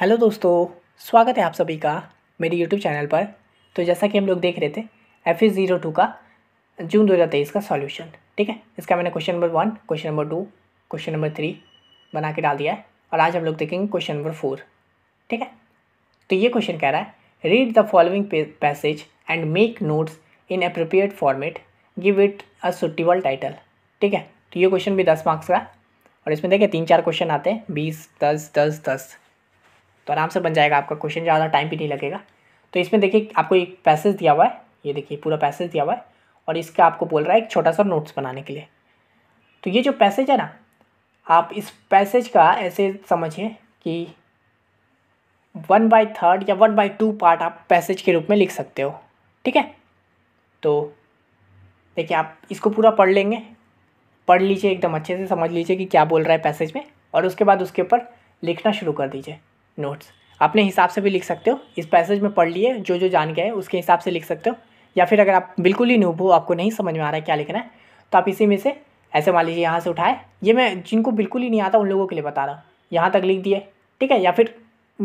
Hello दोस्तों स्वागत है आप सभी का मेरे यूट्यूब चैनल पर तो जैसा कि हम लोग देख रहे थे एफ एस ज़ीरो टू का जून दो हज़ार तेईस का सॉल्यूशन ठीक है इसका मैंने question number one question number two question number three बना के डाल दिया है और आज हम लोग देखेंगे क्वेश्चन नंबर फोर ठीक है तो ये क्वेश्चन कह रहा है read the following passage and make notes in appropriate format give it a suitable title ठीक है तो ये क्वेश्चन भी दस मार्क्स का और इसमें देखिए तीन चार क्वेश्चन आते हैं बीस दस दस दस तो आराम से बन जाएगा आपका क्वेश्चन ज़्यादा टाइम भी नहीं लगेगा तो इसमें देखिए आपको एक पैसेज दिया हुआ है ये देखिए पूरा पैसेज दिया हुआ है और इसका आपको बोल रहा है एक छोटा सा नोट्स बनाने के लिए तो ये जो पैसेज है ना आप इस पैसेज का ऐसे समझिए कि वन बाई थर्ड या वन बाई टू पार्ट आप पैसेज के रूप में लिख सकते हो ठीक है तो देखिए आप इसको पूरा पढ़ लेंगे पढ़ लीजिए एकदम अच्छे से समझ लीजिए कि क्या बोल रहा है पैसेज में और उसके बाद उसके ऊपर लिखना शुरू कर दीजिए नोट्स अपने हिसाब से भी लिख सकते हो इस पैसेज में पढ़ लिए जो जो जान गए उसके हिसाब से लिख सकते हो या फिर अगर आप बिल्कुल ही नूब हो आपको नहीं समझ में आ रहा है क्या लिखना है तो आप इसी में से ऐसे मान लीजिए यहाँ से उठाए ये मैं जिनको बिल्कुल ही नहीं आता उन लोगों के लिए बता रहा हूँ यहाँ तक लिख दिए ठीक है या फिर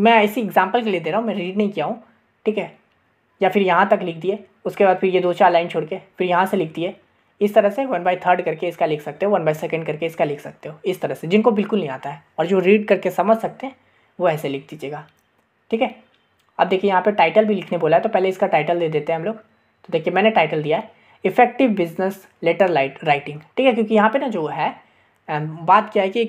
मैं इसी एग्जाम्पल के लिए दे रहा हूँ मैं रीड नहीं किया हूँ ठीक है या फिर यहाँ तक लिख दिए उसके बाद फिर ये दो चार लाइन छोड़ के फिर यहाँ से लिख दिए इस तरह से वन बाई थर्ड करके इसका लिख सकते हो वन बाई सेकेंड करके इसका लिख सकते हो इस तरह से जिनको बिल्कुल नहीं आता है और जो रीड करके समझ सकते हैं वो ऐसे लिख दीजिएगा ठीक है अब देखिए यहाँ पे टाइटल भी लिखने बोला है तो पहले इसका टाइटल दे देते हैं हम लोग तो देखिए मैंने टाइटल दिया है effective business letter light writing ठीक है क्योंकि यहाँ पे ना जो है बात क्या है कि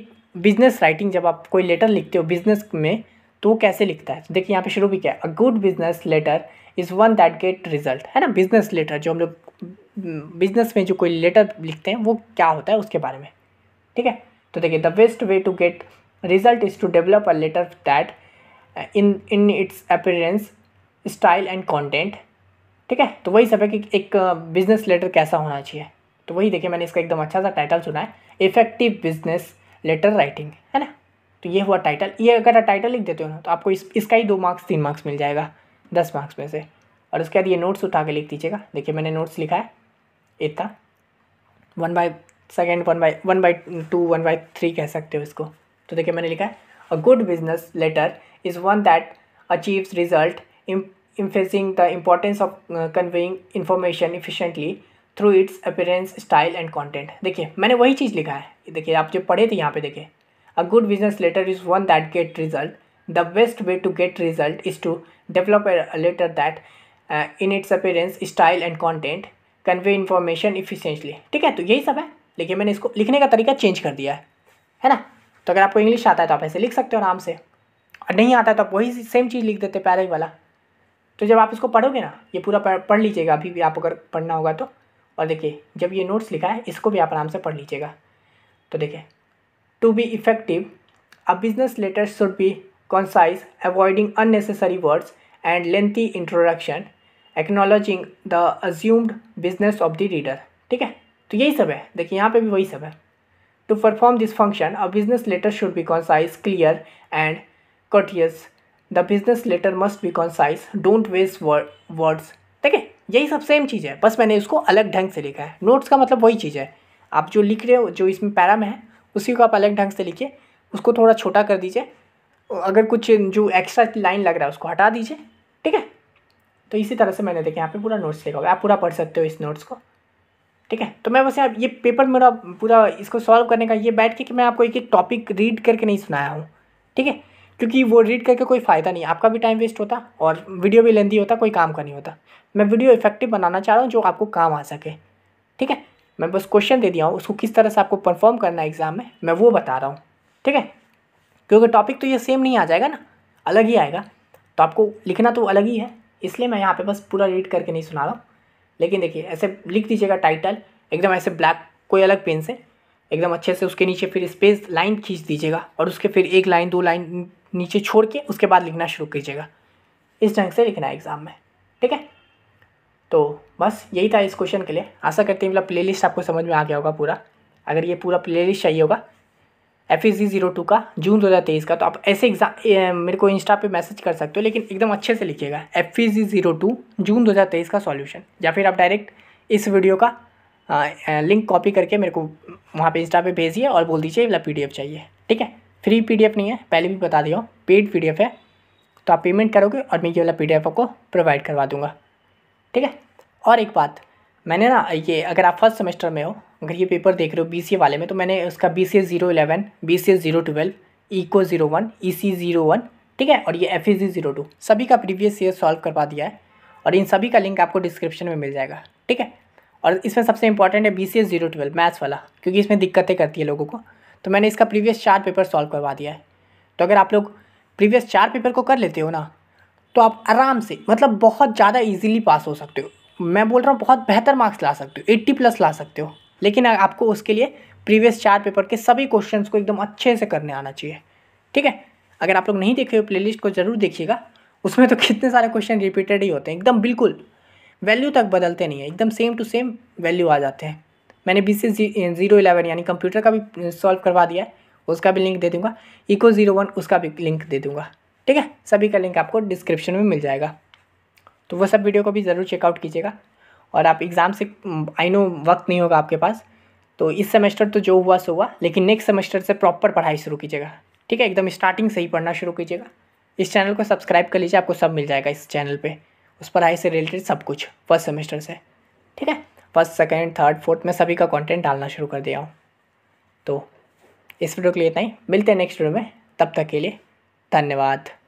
बिजनेस राइटिंग जब आप कोई लेटर लिखते हो बिजनेस में तो वो कैसे लिखता है तो देखिए यहाँ पे शुरू भी क्या है a good business letter is one that get result है ना बिजनेस लेटर जो हम लोग बिजनेस में जो कोई लेटर लिखते हैं वो क्या होता है उसके बारे में ठीक है तो देखिए the best way to get result is to develop a letter that uh, in in its appearance style and content ठीक है तो वही सब है कि एक बिजनेस uh, लेटर कैसा होना चाहिए तो वही देखिए मैंने इसका एकदम अच्छा सा टाइटल सुना है इफेक्टिव बिजनेस लेटर राइटिंग है ना तो ये हुआ टाइटल ये अगर टाइटल लिख देते हो ना तो आपको इस इसका ही दो मार्क्स तीन मार्क्स मिल जाएगा दस मार्क्स में से और उसके बाद ये नोट्स उठा के लिख दीजिएगा देखिए मैंने नोट्स लिखा है इतना one by second one by one by two one by three कह सकते हो इसको तो देखिए मैंने लिखा है a good business letter is one that achieves result emphasising the importance of conveying information efficiently through its appearance style and content देखिए मैंने वही चीज़ लिखा है देखिए आप जो पढ़े थे यहाँ पे देखिए a good business letter is one that get result the best way to get result is to develop letter that in its appearance style and content convey information efficiently ठीक है तो यही सब है लेकिन मैंने इसको लिखने का तरीका चेंज कर दिया है है ना तो अगर आपको इंग्लिश आता है तो आप ऐसे लिख सकते हो आराम से और नहीं आता है तो आप वही सेम चीज़ लिख देते पहले वाला तो जब आप इसको पढ़ोगे ना ये पूरा पढ़ लीजिएगा अभी भी आप अगर पढ़ना होगा तो और देखिए जब ये नोट्स लिखा है इसको भी आप आराम से पढ़ लीजिएगा तो देखिए to be effective a business letter should be concise avoiding unnecessary words and lengthy introduction acknowledging the assumed business of the reader ठीक है तो यही सब है देखिए यहाँ पे भी वही सब है To perform this function, a business letter should be concise, clear, and courteous. The business letter must be concise don't waste words ठीक है यही सब सेम चीज़ है बस मैंने इसको अलग ढंग से लिखा है नोट्स का मतलब वही चीज़ है आप जो लिख रहे हो जो इसमें पैरा में है उसी को आप अलग ढंग से लिखिए उसको थोड़ा छोटा कर दीजिए अगर कुछ जो एक्स्ट्रा लाइन लग रहा है उसको हटा दीजिए ठीक है तो इसी तरह से मैंने देखा यहाँ पे पूरा नोट्स लिखा होगा आप पूरा पढ़ सकते हो इस नोट्स को ठीक है तो मैं वैसे आप ये पेपर मेरा पूरा इसको सॉल्व करने का ये बैठ के कि मैं आपको एक एक टॉपिक रीड करके नहीं सुनाया हूँ ठीक है क्योंकि वो रीड करके कोई फ़ायदा नहीं आपका भी टाइम वेस्ट होता और वीडियो भी लेंदी होता कोई काम का नहीं होता मैं वीडियो इफेक्टिव बनाना चाह रहा हूँ जो आपको काम आ सके ठीक है मैं बस क्वेश्चन दे दिया हूँ उसको किस तरह से आपको परफॉर्म करना है एग्ज़ाम में मैं वो बता रहा हूँ ठीक है क्योंकि टॉपिक तो ये सेम नहीं आ जाएगा ना अलग ही आएगा तो आपको लिखना तो अलग ही है इसलिए मैं यहाँ पे बस पूरा रीड करके नहीं सुना रहा हूँ लेकिन देखिए ऐसे लिख दीजिएगा टाइटल एकदम ऐसे ब्लैक कोई अलग पेन से एकदम अच्छे से उसके नीचे फिर स्पेस लाइन खींच दीजिएगा और उसके फिर एक लाइन दो लाइन नीचे छोड़ के उसके बाद लिखना शुरू कीजिएगा इस ढंग से लिखना है एग्ज़ाम में ठीक है तो बस यही था इस क्वेश्चन के लिए आशा करते हैं मतलब प्लेलिस्ट आपको समझ में आ गया होगा पूरा अगर ये पूरा प्लेलिस्ट चाहिए होगा F S G zero two का जून दो हज़ार तेईस का तो आप ऐसे एग्जाम मेरे को इंस्टा पे मैसेज कर सकते हो लेकिन एकदम अच्छे से लिखिएगा F S G zero two जून दो हज़ार तेईस का सॉल्यूशन या फिर आप डायरेक्ट इस वीडियो का आ, लिंक कॉपी करके मेरे को वहाँ पे इंस्टा पे भेजिए और बोल दीजिए वाला मतलब पी चाहिए ठीक है फ्री पी नहीं है पहले भी बता दिया पेड पी है तो आप पेमेंट करोगे और मैं ये वाला पी आपको प्रोवाइड करवा दूँगा ठीक है और एक बात मैंने ना ये अगर आप फर्स्ट सेमेस्टर में हो अगर ये पेपर देख रहे हो बी वाले में तो मैंने उसका B C S zero eleven B C S zero twelve ECO zero one E C zero one ठीक है और ये F E G zero two सभी का प्रीवियस ईयर सॉल्व करवा दिया है और इन सभी का लिंक आपको डिस्क्रिप्शन में मिल जाएगा ठीक है और इसमें सबसे इंपॉर्टेंट है B C S zero twelve maths वाला क्योंकि इसमें दिक्कतें करती है लोगों को तो मैंने इसका प्रीवियस चार पेपर सॉल्व करवा दिया है तो अगर आप लोग प्रीवियस चार पेपर को कर लेते हो ना तो आप आराम से मतलब बहुत ज़्यादा ईजिली पास हो सकते हो मैं बोल रहा हूँ बहुत बेहतर मार्क्स ला सकते हो एट्टी प्लस ला सकते हो लेकिन आपको उसके लिए प्रीवियस चार पेपर के सभी क्वेश्चन को एकदम अच्छे से करने आना चाहिए ठीक है अगर आप लोग नहीं देखे हो प्ले को ज़रूर देखिएगा उसमें तो कितने सारे क्वेश्चन रिपीटेड ही होते हैं एकदम बिल्कुल वैल्यू तक बदलते नहीं है एकदम सेम टू सेम वैल्यू आ जाते हैं मैंने बी सी जीरो इलेवन यानी कंप्यूटर का भी सॉल्व करवा दिया है उसका भी लिंक दे दूंगा इको ज़ीरो वन उसका भी लिंक दे दूंगा ठीक है सभी का लिंक आपको डिस्क्रिप्शन में मिल जाएगा तो वह सब वीडियो को भी ज़रूर चेकआउट कीजिएगा और आप एग्ज़ाम से आई हम्म, नो वक्त नहीं होगा आपके पास तो इस सेमेस्टर तो जो हुआ सो हुआ लेकिन नेक्स्ट सेमेस्टर से प्रॉपर पढ़ाई शुरू कीजिएगा ठीक है एकदम स्टार्टिंग से ही पढ़ना शुरू कीजिएगा इस चैनल को सब्सक्राइब कर लीजिए आपको सब मिल जाएगा इस चैनल पर उस पढ़ाई से रिलेटेड सब कुछ फर्स्ट सेमेस्टर से ठीक है फर्स्ट सेकेंड थर्ड फोर्थ में सभी का कॉन्टेंट डालना शुरू कर दिया हूँ तो इस वीडियो के लिए इतना ही मिलते हैं नेक्स्ट वीडियो में तब तक के लिए धन्यवाद